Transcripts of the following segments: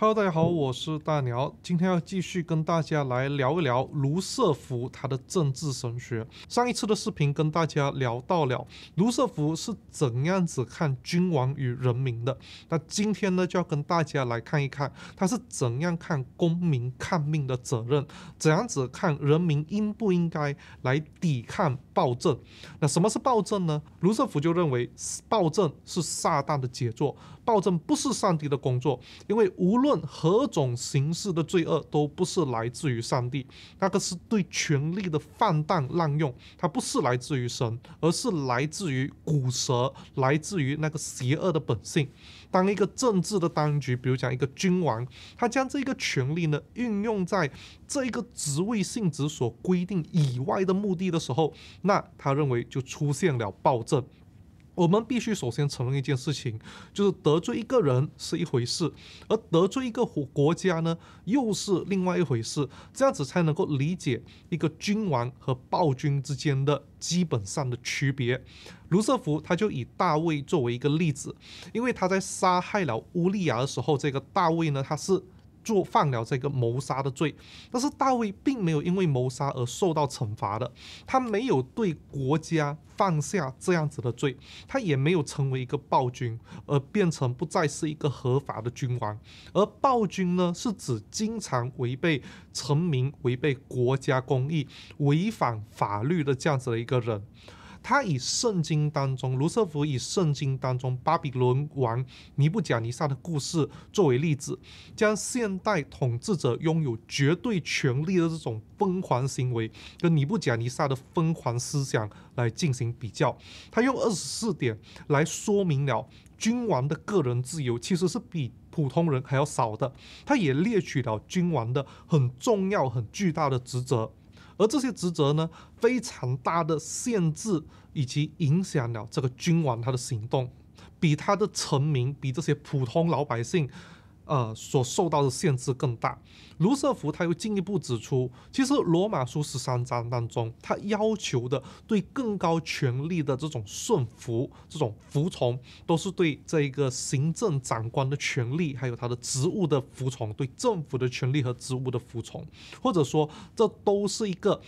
Hello，大家好，我是大鸟，今天要继续跟大家来聊一聊卢瑟福他的政治神学。上一次的视频跟大家聊到了卢瑟福是怎样子看君王与人民的，那今天呢就要跟大家来看一看他是怎样看公民抗命的责任，怎样子看人民应不应该来抵抗暴政。那什么是暴政呢？卢瑟福就认为暴政是撒旦的杰作，暴政不是上帝的工作，因为无论论何种形式的罪恶都不是来自于上帝，那个是对权力的放荡滥用，它不是来自于神，而是来自于骨蛇，来自于那个邪恶的本性。当一个政治的当局，比如讲一个君王，他将这个权力呢运用在这一个职位性质所规定以外的目的的时候，那他认为就出现了暴政。我们必须首先承认一件事情，就是得罪一个人是一回事，而得罪一个国国家呢，又是另外一回事。这样子才能够理解一个君王和暴君之间的基本上的区别。卢瑟福他就以大卫作为一个例子，因为他在杀害了乌利亚的时候，这个大卫呢，他是。做犯了这个谋杀的罪，但是大卫并没有因为谋杀而受到惩罚的，他没有对国家犯下这样子的罪，他也没有成为一个暴君而变成不再是一个合法的君王，而暴君呢是指经常违背臣民、违背国家公义、违反法律的这样子的一个人。他以圣经当中，卢瑟福以圣经当中巴比伦王尼布贾尼撒的故事作为例子，将现代统治者拥有绝对权力的这种疯狂行为，跟尼布贾尼撒的疯狂思想来进行比较。他用二十四点来说明了君王的个人自由其实是比普通人还要少的。他也列举了君王的很重要、很巨大的职责。而这些职责呢，非常大的限制以及影响了这个君王他的行动，比他的臣民，比这些普通老百姓。呃，所受到的限制更大。卢瑟福他又进一步指出，其实《罗马书》十三章当中，他要求的对更高权力的这种顺服、这种服从，都是对这一个行政长官的权力，还有他的职务的服从，对政府的权力和职务的服从，或者说，这都是一个。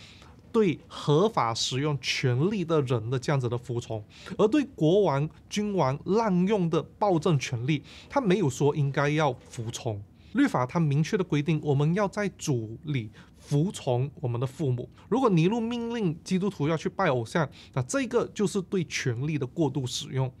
对合法使用权力的人的这样子的服从，而对国王君王滥用的暴政权力，他没有说应该要服从。律法它明确的规定，我们要在主里服从我们的父母。如果尼禄命令基督徒要去拜偶像，那这个就是对权力的过度使用。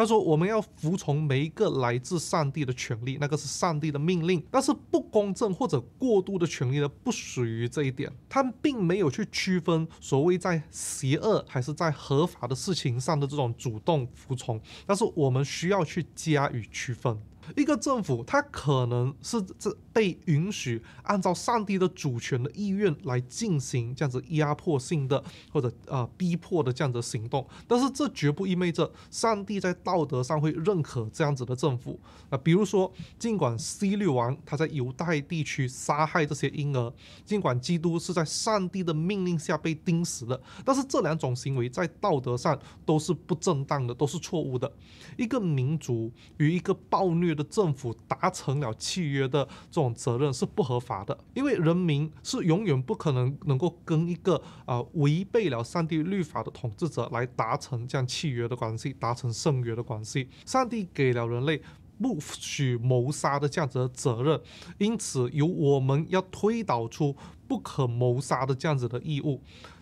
他说：“我们要服从每一个来自上帝的权利，那个是上帝的命令。但是不公正或者过度的权利呢，不属于这一点。他们并没有去区分所谓在邪恶还是在合法的事情上的这种主动服从。但是我们需要去加以区分。”一个政府，它可能是这被允许按照上帝的主权的意愿来进行这样子压迫性的或者啊逼迫的这样子行动，但是这绝不意味着上帝在道德上会认可这样子的政府啊。比如说，尽管希律王他在犹太地区杀害这些婴儿，尽管基督是在上帝的命令下被钉死的，但是这两种行为在道德上都是不正当的，都是错误的。一个民族与一个暴虐。的政府达成了契约的这种责任是不合法的，因为人民是永远不可能能够跟一个呃违背了上帝律法的统治者来达成这样契约的关系，达成圣约的关系。上帝给了人类不许谋杀的这样子的责任，因此由我们要推导出不可谋杀的这样子的义务，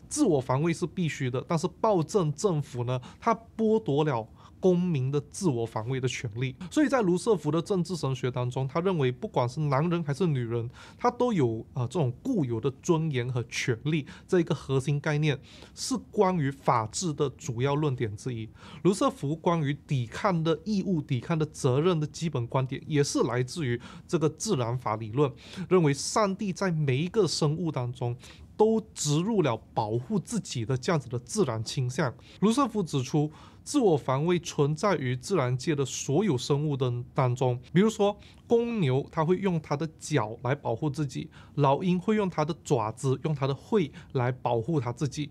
自我防卫是必须的。但是暴政政府呢，它剥夺了。公民的自我防卫的权利，所以在卢瑟福的政治神学当中，他认为不管是男人还是女人，他都有啊这种固有的尊严和权利。这一个核心概念是关于法治的主要论点之一。卢瑟福关于抵抗的义务、抵抗的责任的基本观点，也是来自于这个自然法理论，认为上帝在每一个生物当中都植入了保护自己的这样子的自然倾向。卢瑟福指出。自我防卫存在于自然界的所有生物的当中，比如说公牛，它会用它的角来保护自己；老鹰会用它的爪子、用它的喙来保护它自己。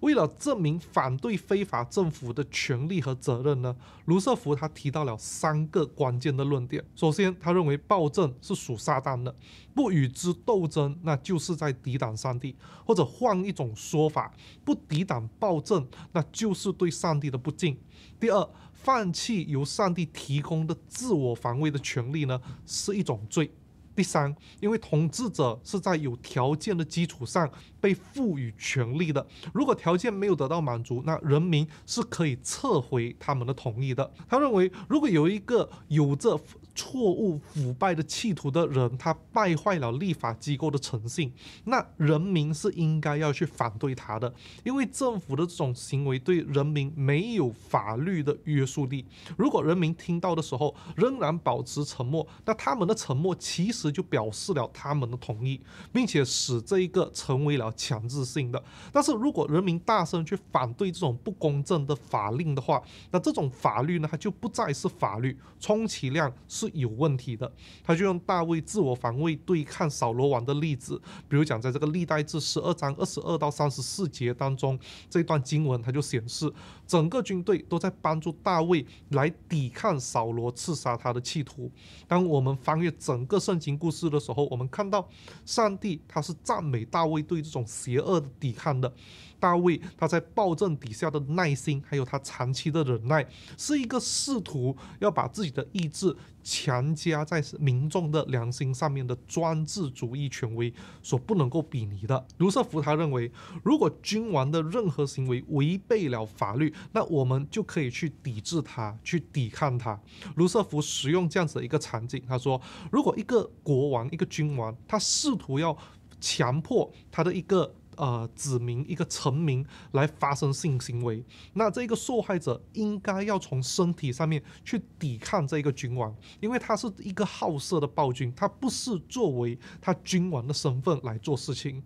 为了证明反对非法政府的权利和责任呢，卢瑟福他提到了三个关键的论点。首先，他认为暴政是属撒旦的，不与之斗争，那就是在抵挡上帝；或者换一种说法，不抵挡暴政，那就是对上帝的不敬。第二，放弃由上帝提供的自我防卫的权利呢，是一种罪。第三，因为统治者是在有条件的基础上被赋予权利的，如果条件没有得到满足，那人民是可以撤回他们的同意的。他认为，如果有一个有着错误、腐败的企图的人，他败坏了立法机构的诚信。那人民是应该要去反对他的，因为政府的这种行为对人民没有法律的约束力。如果人民听到的时候仍然保持沉默，那他们的沉默其实就表示了他们的同意，并且使这一个成为了强制性的。但是如果人民大声去反对这种不公正的法令的话，那这种法律呢，它就不再是法律，充其量是。有问题的，他就用大卫自我防卫对抗扫罗王的例子，比如讲在这个历代志十二章二十二到三十四节当中，这段经文他就显示，整个军队都在帮助大卫来抵抗扫罗刺杀他的企图。当我们翻阅整个圣经故事的时候，我们看到上帝他是赞美大卫对这种邪恶的抵抗的。大卫他在暴政底下的耐心，还有他长期的忍耐，是一个试图要把自己的意志强加在民众的良心上面的专制主义权威所不能够比拟的。卢瑟福他认为，如果君王的任何行为违背了法律，那我们就可以去抵制他，去抵抗他。卢瑟福使用这样子的一个场景，他说，如果一个国王、一个君王，他试图要强迫他的一个。呃，子民一个臣民来发生性行为，那这个受害者应该要从身体上面去抵抗这个君王，因为他是一个好色的暴君，他不是作为他君王的身份来做事情，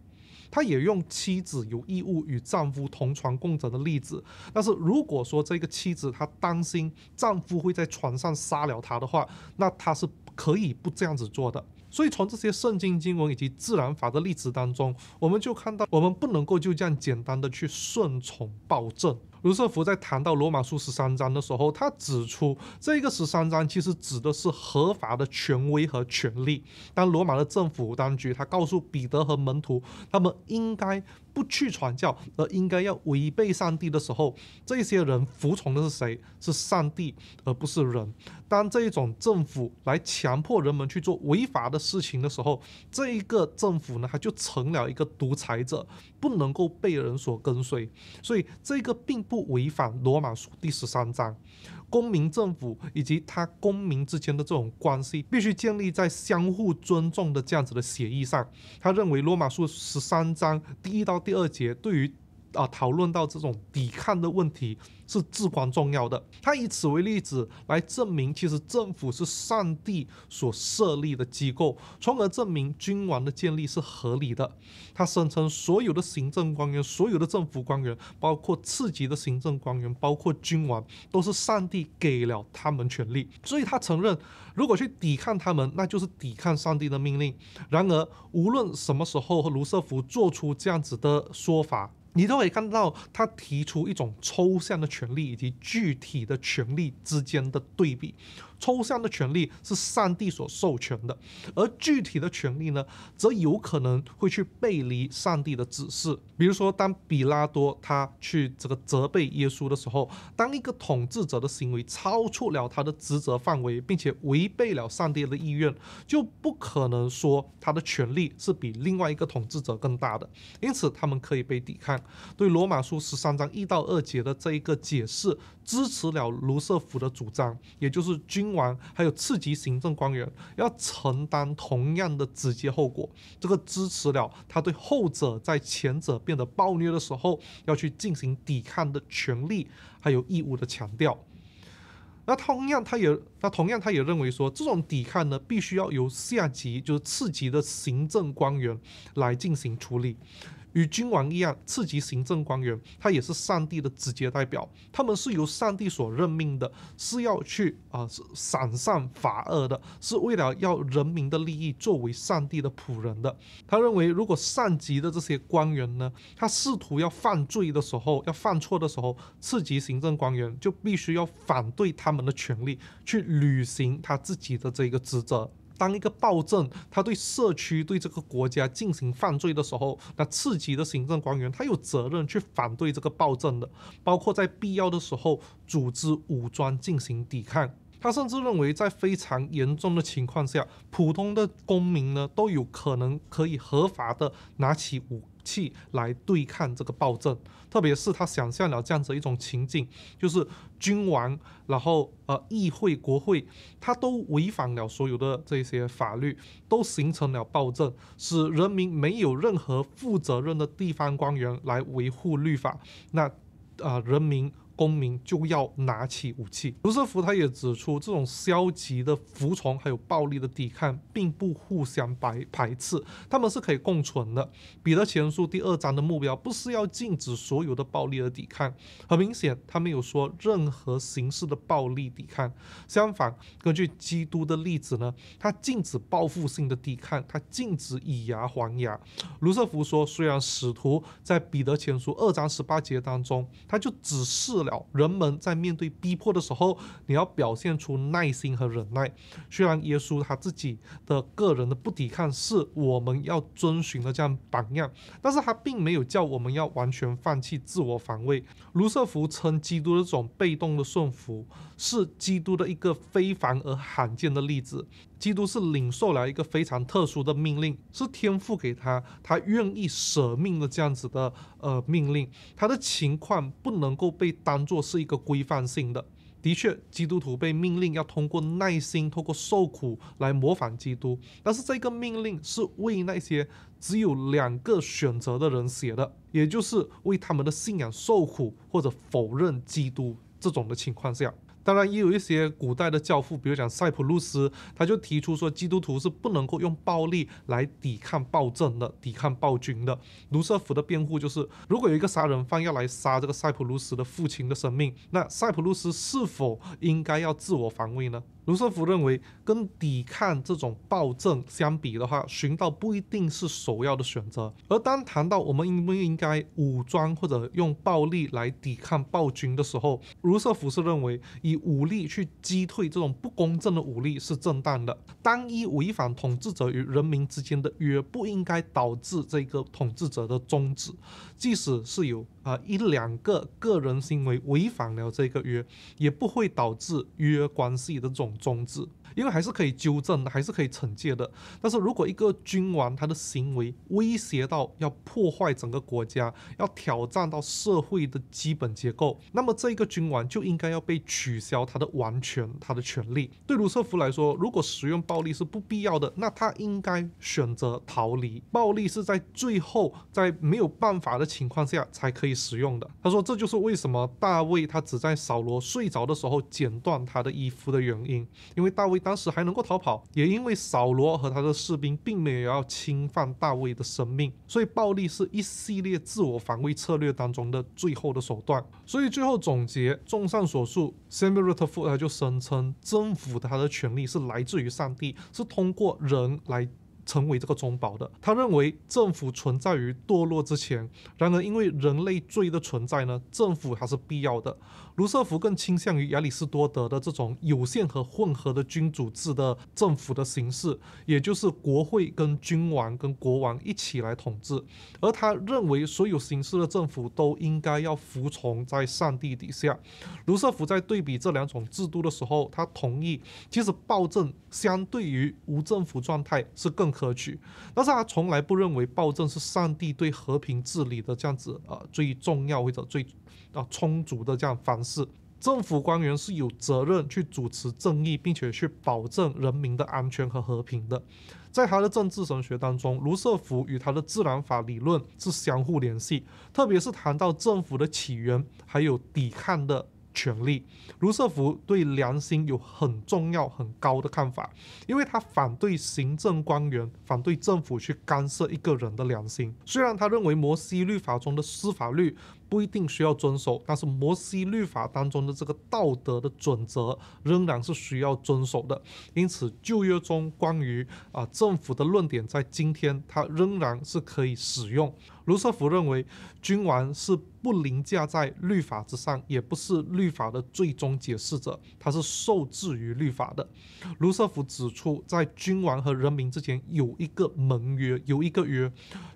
他也用妻子有义务与丈夫同床共枕的例子，但是如果说这个妻子她担心丈夫会在床上杀了她的话，那她是可以不这样子做的。所以，从这些圣经经文以及自然法的例子当中，我们就看到，我们不能够就这样简单的去顺从暴政。卢瑟福在谈到罗马书十三章的时候，他指出这个十三章其实指的是合法的权威和权力。当罗马的政府当局他告诉彼得和门徒他们应该不去传教，而应该要违背上帝的时候，这些人服从的是谁？是上帝，而不是人。当这一种政府来强迫人们去做违法的事情的时候，这一个政府呢，他就成了一个独裁者，不能够被人所跟随。所以这个并。不违反罗马书第十三章，公民政府以及他公民之间的这种关系，必须建立在相互尊重的这样子的协议上。他认为罗马书十三章第一到第二节对于。啊，讨论到这种抵抗的问题是至关重要的。他以此为例子来证明，其实政府是上帝所设立的机构，从而证明君王的建立是合理的。他声称，所有的行政官员、所有的政府官员，包括次级的行政官员，包括君王，都是上帝给了他们权利。所以，他承认，如果去抵抗他们，那就是抵抗上帝的命令。然而，无论什么时候，卢瑟福做出这样子的说法。你都可以看到，他提出一种抽象的权利以及具体的权利之间的对比。抽象的权利是上帝所授权的，而具体的权利呢，则有可能会去背离上帝的指示。比如说，当比拉多他去这个责备耶稣的时候，当一个统治者的行为超出了他的职责范围，并且违背了上帝的意愿，就不可能说他的权利是比另外一个统治者更大的。因此，他们可以被抵抗。对罗马书十三章一到二节的这一个解释，支持了卢瑟福的主张，也就是君。王还有次级行政官员要承担同样的直接后果，这个支持了他对后者在前者变得暴虐的时候要去进行抵抗的权利还有义务的强调。那同样，他也那同样，他也认为说，这种抵抗呢，必须要由下级就是次级的行政官员来进行处理。与君王一样，次级行政官员他也是上帝的直接代表，他们是由上帝所任命的，是要去啊是赏善罚恶的，是为了要人民的利益作为上帝的仆人的。他认为，如果上级的这些官员呢，他试图要犯罪的时候，要犯错的时候，次级行政官员就必须要反对他们的权利，去履行他自己的这个职责。当一个暴政他对社区、对这个国家进行犯罪的时候，那次级的行政官员他有责任去反对这个暴政的，包括在必要的时候组织武装进行抵抗。他甚至认为，在非常严重的情况下，普通的公民呢都有可能可以合法的拿起武。气来对抗这个暴政，特别是他想象了这样子一种情景，就是君王，然后呃议会、国会，他都违反了所有的这些法律，都形成了暴政，使人民没有任何负责任的地方官员来维护律法，那啊人民。公民就要拿起武器。卢瑟福他也指出，这种消极的服从还有暴力的抵抗，并不互相排排斥，他们是可以共存的。彼得前书第二章的目标不是要禁止所有的暴力的抵抗，很明显，他没有说任何形式的暴力抵抗。相反，根据基督的例子呢，他禁止报复性的抵抗，他禁止以牙还牙。卢瑟福说，虽然使徒在彼得前书二章十八节当中，他就只是了。人们在面对逼迫的时候，你要表现出耐心和忍耐。虽然耶稣他自己的个人的不抵抗是我们要遵循的这样榜样，但是他并没有叫我们要完全放弃自我防卫。卢瑟福称基督的这种被动的顺服是基督的一个非凡而罕见的例子。基督是领受了一个非常特殊的命令，是天赋给他，他愿意舍命的这样子的呃命令。他的情况不能够被当作是一个规范性的。的确，基督徒被命令要通过耐心、通过受苦来模仿基督，但是这个命令是为那些只有两个选择的人写的，也就是为他们的信仰受苦或者否认基督这种的情况下。当然也有一些古代的教父，比如讲塞浦路斯，他就提出说基督徒是不能够用暴力来抵抗暴政的、抵抗暴君的。卢瑟福的辩护就是，如果有一个杀人犯要来杀这个塞浦路斯的父亲的生命，那塞浦路斯是否应该要自我防卫呢？卢瑟福认为，跟抵抗这种暴政相比的话，寻道不一定是首要的选择。而当谈到我们应不应该武装或者用暴力来抵抗暴君的时候，卢瑟福是认为，以武力去击退这种不公正的武力是正当的。单一违反统治者与人民之间的约，不应该导致这个统治者的终止。即使是有啊一两个个人行为违反了这个约，也不会导致约关系的总。种子。因为还是可以纠正还是可以惩戒的。但是如果一个君王他的行为威胁到要破坏整个国家，要挑战到社会的基本结构，那么这一个君王就应该要被取消他的王权，他的权利。对卢瑟福来说，如果使用暴力是不必要的，那他应该选择逃离。暴力是在最后在没有办法的情况下才可以使用的。他说，这就是为什么大卫他只在扫罗睡着的时候剪断他的衣服的原因，因为大卫。大当时还能够逃跑，也因为扫罗和他的士兵并没有要侵犯大卫的生命，所以暴力是一系列自我防卫策略当中的最后的手段。所以最后总结，综上所述，Samuel t e r f o r 他就声称，政府他的权利是来自于上帝，是通过人来成为这个中保的。他认为政府存在于堕落之前，然而因为人类罪的存在呢，政府还是必要的。卢瑟福更倾向于亚里士多德的这种有限和混合的君主制的政府的形式，也就是国会跟君王跟国王一起来统治。而他认为所有形式的政府都应该要服从在上帝底下。卢瑟福在对比这两种制度的时候，他同意，其实暴政相对于无政府状态是更可取，但是他从来不认为暴政是上帝对和平治理的这样子呃最重要或者最。啊，充足的这样方式，政府官员是有责任去主持正义，并且去保证人民的安全和和平的。在他的政治神学当中，卢瑟福与他的自然法理论是相互联系，特别是谈到政府的起源还有抵抗的。权利，卢瑟福对良心有很重要、很高的看法，因为他反对行政官员、反对政府去干涉一个人的良心。虽然他认为摩西律法中的司法律不一定需要遵守，但是摩西律法当中的这个道德的准则仍然是需要遵守的。因此，旧约中关于啊政府的论点，在今天他仍然是可以使用。卢瑟福认为，君王是不凌驾在律法之上，也不是律法的最终解释者，他是受制于律法的。卢瑟福指出，在君王和人民之间有一个盟约，有一个约，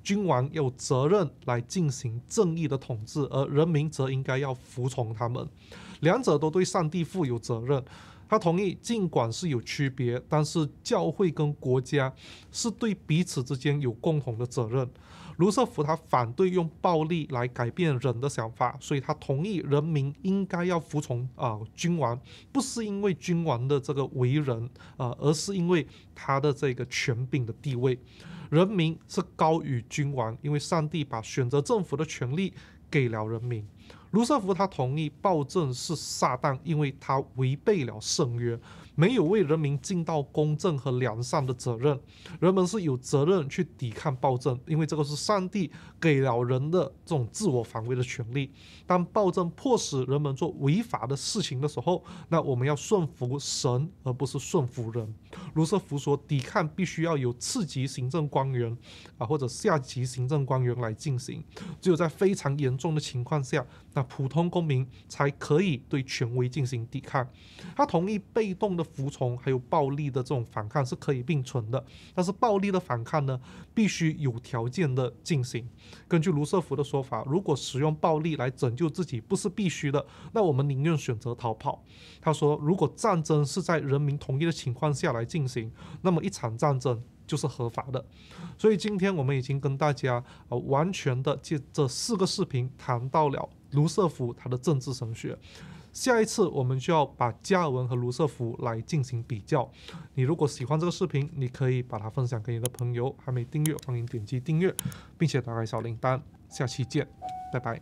君王有责任来进行正义的统治，而人民则应该要服从他们。两者都对上帝负有责任。他同意，尽管是有区别，但是教会跟国家是对彼此之间有共同的责任。卢瑟福他反对用暴力来改变人的想法，所以他同意人民应该要服从啊君王，不是因为君王的这个为人啊，而是因为他的这个权柄的地位，人民是高于君王，因为上帝把选择政府的权利给了人民。卢瑟福他同意暴政是撒旦，因为他违背了圣约。没有为人民尽到公正和良善的责任，人们是有责任去抵抗暴政，因为这个是上帝。给了人的这种自我防卫的权利。当暴政迫使人们做违法的事情的时候，那我们要顺服神，而不是顺服人。卢瑟福说，抵抗必须要有次级行政官员啊，或者下级行政官员来进行。只有在非常严重的情况下，那普通公民才可以对权威进行抵抗。他同意被动的服从，还有暴力的这种反抗是可以并存的。但是，暴力的反抗呢，必须有条件的进行。根据卢瑟福的说法，如果使用暴力来拯救自己不是必须的，那我们宁愿选择逃跑。他说，如果战争是在人民同意的情况下来进行，那么一场战争就是合法的。所以，今天我们已经跟大家啊完全的借这四个视频谈到了卢瑟福他的政治神学。下一次我们就要把加文和卢瑟福来进行比较。你如果喜欢这个视频，你可以把它分享给你的朋友。还没订阅，欢迎点击订阅，并且打开小铃铛。下期见，拜拜。